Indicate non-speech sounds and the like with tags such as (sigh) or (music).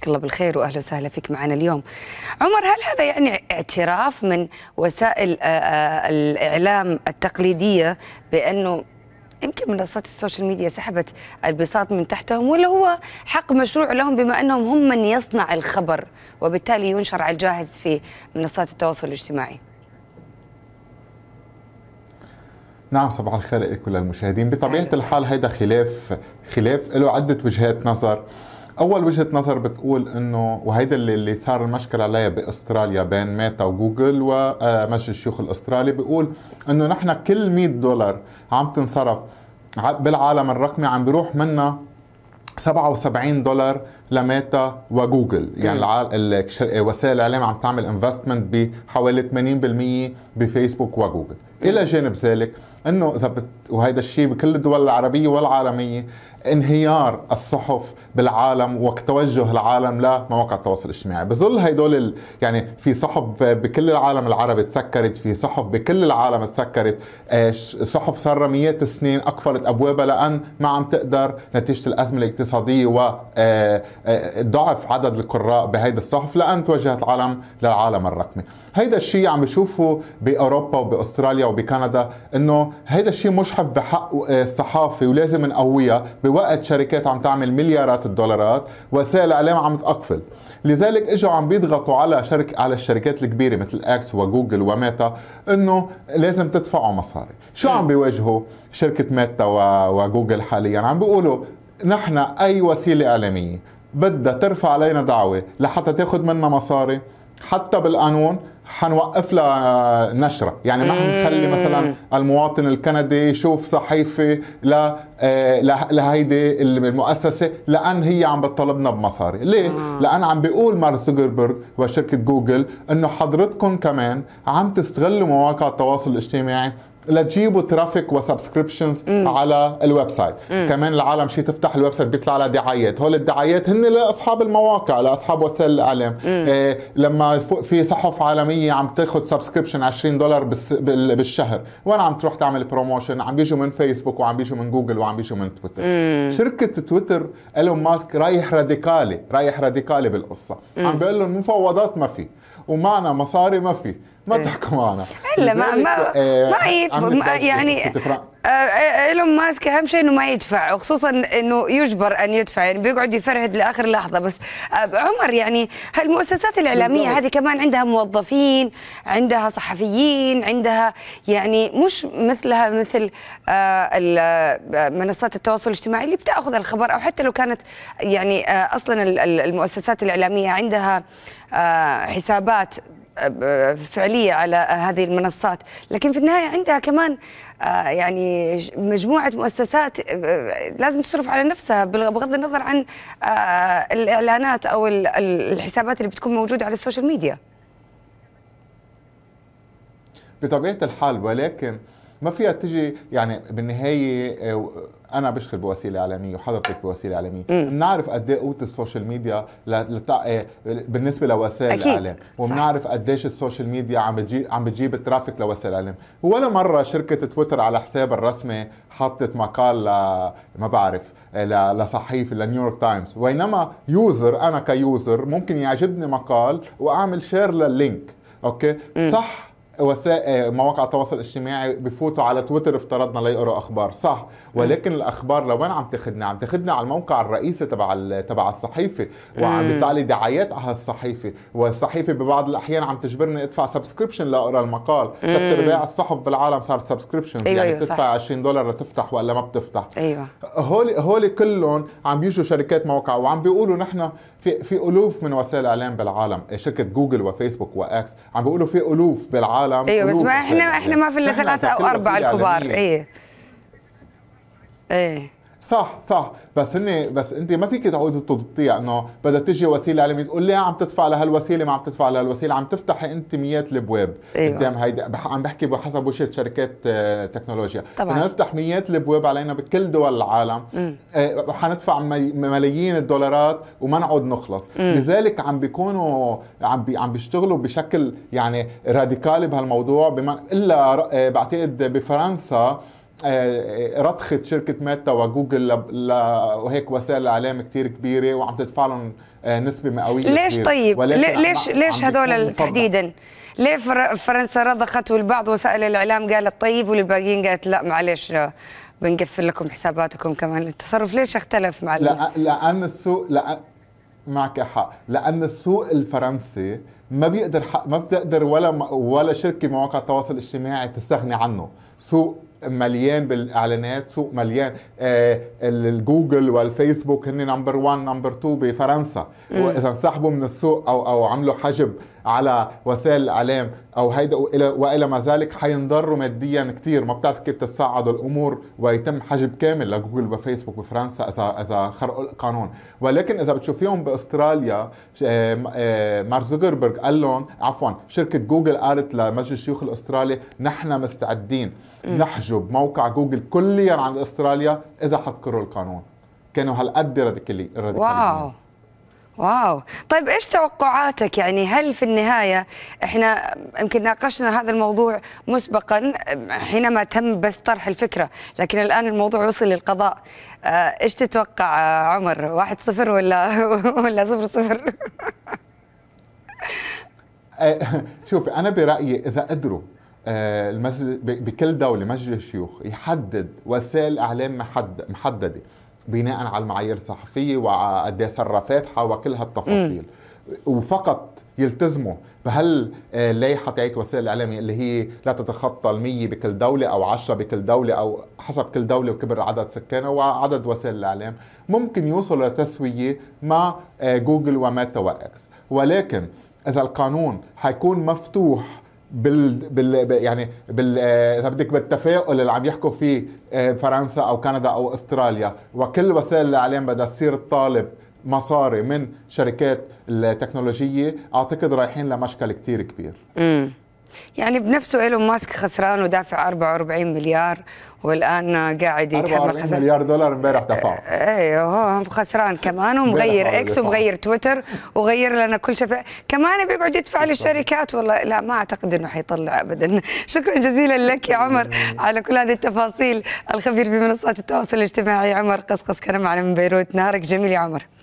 مساك الله بالخير واهلا وسهلا فيك معنا اليوم. عمر هل هذا يعني اعتراف من وسائل آه، آه، الاعلام التقليديه بانه يمكن منصات السوشيال ميديا سحبت البساط من تحتهم ولا هو حق مشروع لهم بما انهم هم من يصنع الخبر وبالتالي ينشر على الجاهز في منصات التواصل الاجتماعي؟ نعم صباح الخير لكل المشاهدين بطبيعة الحال هيدا خلاف خلاف له عدة وجهات نظر اول وجهه نظر بتقول انه وهيدا اللي, اللي صار المشكله عليها باستراليا بين ميتا وجوجل ومجلس آه، الشيوخ الاسترالي بيقول انه نحن كل 100 دولار عم تنصرف بالعالم الرقمي عم بيروح منا 77 دولار لميتا وجوجل يعني آه، وسائل الاعلام عم تعمل انفستمنت بحوالي 80% بفيسبوك وجوجل الى جانب ذلك انه اذا بت... وهيدا الشيء بكل الدول العربيه والعالميه انهيار الصحف بالعالم وتوجه العالم لمواقع التواصل الاجتماعي بظل هدول ال... يعني في صحف بكل العالم العربي تسكرت في صحف بكل العالم تسكرت صحف صار رميات السنين اقفلت ابوابها لان ما عم تقدر نتيجه الازمه الاقتصاديه وضعف آه، آه، عدد القراء بهيدا الصحف لان توجهت العالم للعالم الرقمي هيدا الشيء عم بشوفه باوروبا وباستراليا وبكندا انه هيدا الشيء الشيء مشحف بحق آه، الصحافه ولازم نقويها بوقت شركات عم تعمل مليارات الدولارات وسائل الاعلام عم تقفل لذلك اجوا عم بيضغطوا على شرك على الشركات الكبيره مثل اكس وجوجل وميتا انه لازم تدفعوا مصاري شو عم بيواجهوا شركه ميتا وجوجل حاليا عم بيقولوا نحن اي وسيله اعلاميه بدها ترفع علينا دعوه لحتى تاخذ منا مصاري حتى بالقانون حنوقف لها نشره يعني ما حنخلي مثلا المواطن الكندي يشوف صحيفه ل آه، لهيدي المؤسسه لان هي عم بتطالبنا بمصاري ليه آه. لان عم بيقول مار سوكربرغ وشركه جوجل انه حضرتكم كمان عم تستغلوا مواقع التواصل الاجتماعي لتجيبوا ترافيك وسبسكريبشنز على الويب سايت مم. كمان العالم شي تفتح الويب سايت بيطلع لها دعايات هول الدعايات هن لاصحاب المواقع لاصحاب وسائل الاعلام إيه لما في صحف عالميه عم تاخذ سبسكريبشن 20 دولار بالشهر وين عم تروح تعمل بروموشن عم بيجوا من فيسبوك وعم بيجوا من جوجل وعم بيجوا من تويتر مم. شركه تويتر ايلون ماسك رايح راديكالي رايح راديكالي بالقصه مم. عم بيقول لهم مفاوضات ما في ومعنا مصاري ما في ما إيه. تحكموا معنا الا ما ما, آه، ما يدفع يعني آه، آه، ايلون ماسك اهم شيء انه ما يدفع وخصوصا انه يجبر ان يدفع يعني بيقعد يفرهد لاخر لحظه بس عمر يعني هالمؤسسات الاعلاميه بالضبط. هذه كمان عندها موظفين عندها صحفيين عندها يعني مش مثلها مثل منصات التواصل الاجتماعي اللي بتاخذ الخبر او حتى لو كانت يعني اصلا المؤسسات الاعلاميه عندها حسابات فعليه على هذه المنصات لكن في النهايه عندها كمان آه، يعني مجموعه مؤسسات آه، لازم تصرف على نفسها بغض النظر عن آه، الاعلانات او الحسابات اللي بتكون موجوده على السوشيال ميديا بطبيعه الحال ولكن ما فيها تجي يعني بالنهايه آه، انا بشتغل بوسيله اعلاميه وحضرتك بوسيله اعلاميه بنعرف قد ايه قوه السوشيال ميديا لتع... آه، بالنسبه لوسائل الاعلام وبنعرف قديش السوشيال ميديا عم بتجيب عم بتجيب ترافيك لوسائل الاعلام ولا مره شركه تويتر على حساب الرسمي حطت مقال ل... ما بعرف آه، لصحيفه لنيويورك تايمز وينما يوزر انا كيوزر ممكن يعجبني مقال واعمل شير لللينك اوكي صح وسائل آه، مواقع التواصل الاجتماعي بفوتوا على تويتر افترضنا ليقروا اخبار صح ولكن الاخبار لوين عم تاخذنا عم تاخذنا على الموقع الرئيسي تبع تبع الصحيفه وعم بيطلع لي دعايات على الصحيفه والصحيفه ببعض الاحيان عم تجبرني ادفع سبسكريبشن لاقرا المقال ثلاث ارباع الصحف بالعالم صارت سبسكريبشن أيوة يعني بتدفع أيوة، 20 دولار لتفتح ولا ما بتفتح ايوه هول هول كلهم عم بيجوا شركات موقع وعم بيقولوا نحن في في الوف من وسائل الاعلام بالعالم شركه جوجل وفيسبوك واكس عم بيقولوا في الوف بالعالم العالم ايوه بس ما احنا احنا ما في الا ثلاثه او اربعه الكبار ايه ايه صح صح بس هن بس انت ما فيك تعود تضبطيها يعني انه بدها تجي وسيله علميه تقول لي عم تدفع لهالوسيله ما عم تدفع لهالوسيله عم تفتحي انت ميات الابواب أيوة. قدام هيدا عم بحكي بحسب وجهه شركات آه، تكنولوجيا طبعا نفتح ميات الابواب علينا بكل دول العالم آه، حندفع ملايين الدولارات وما نعود نخلص م. لذلك عم بيكونوا عم بي عم بيشتغلوا بشكل يعني راديكالي بهالموضوع بما الا آه، بعتقد بفرنسا آه، آه، رضخت شركه ميتا وجوجل وهيك وسائل اعلام كثير كبيره وعم تدفع لهم آه، نسبه مئويه ليش كبيرة. طيب ليش ليش هذول تحديدا ليه فرنسا رضخت والبعض وسائل الاعلام قالت طيب والباقيين قالت لا معلش بنقفل لكم حساباتكم كمان التصرف ليش اختلف مع لا لان السوق لا معك حق لان السوق الفرنسي ما بيقدر حق ما بتقدر ولا ولا شركه مواقع التواصل الاجتماعي تستغني عنه سوق مليان بالاعلانات سوق مليان آه الجوجل والفيسبوك هن نمبر 1 نمبر 2 بفرنسا واذا انسحبوا من السوق او او عملوا حجب على وسائل الاعلام او هيدا والى ما ذلك حينضروا ماديا كثير ما بتعرف كيف تتصاعد الامور ويتم حجب كامل لجوجل وفيسبوك بفرنسا اذا اذا خرقوا القانون ولكن اذا بتشوفيهم باستراليا آه، آه، مارك زوكربيرج قال لهم عفوا شركه جوجل قالت لمجلس الشيوخ الاسترالي نحن مستعدين نحجب تعجب موقع جوجل كليا عن استراليا اذا حذكروا القانون كانوا هالقد راديكالي واو واو طيب ايش توقعاتك يعني هل في النهايه احنا يمكن ناقشنا هذا الموضوع مسبقا حينما تم بس طرح الفكره لكن الان الموضوع وصل للقضاء آه، ايش تتوقع آه، عمر واحد صفر ولا (laughs) ولا صفر صفر (laughs) آه، شوفي انا برايي اذا قدروا آه، بكل دوله مجلس الشيوخ يحدد وسائل اعلام محدده بناء على المعايير الصحفيه وقد إيه صرفاتها فاتحه وكل هالتفاصيل وفقط يلتزموا بهل اللائحه آه، تاعت وسائل الاعلام اللي هي لا تتخطى ال 100 بكل دوله او 10 بكل دوله او حسب كل دوله وكبر عدد سكانها وعدد وسائل الاعلام ممكن يوصلوا لتسويه مع آه، جوجل وميتا واكس ولكن اذا القانون حيكون مفتوح بال, بال... يعني بال اذا بدك بالتفاؤل اللي عم يحكوا فيه آه، فرنسا او كندا او استراليا وكل وسائل الاعلام بدها تصير الطالب مصاري من شركات التكنولوجيه اعتقد رايحين لمشكل كتير كبير. يعني بنفسه ايلون ماسك خسران ودافع 44 مليار والان قاعد يتحمل 44 مليار دولار امبارح دفعه إيه، ايوه هو خسران كمان ومغير اكس ومغير تويتر وغير لنا كل شيء كمان بيقعد يدفع للشركات والله لا ما اعتقد انه حيطلع ابدا (laughs) شكرا جزيلا لك يا عمر على كل هذه التفاصيل الخبير في منصات التواصل الاجتماعي عمر قصقص كان معنا من بيروت نهارك جميل يا عمر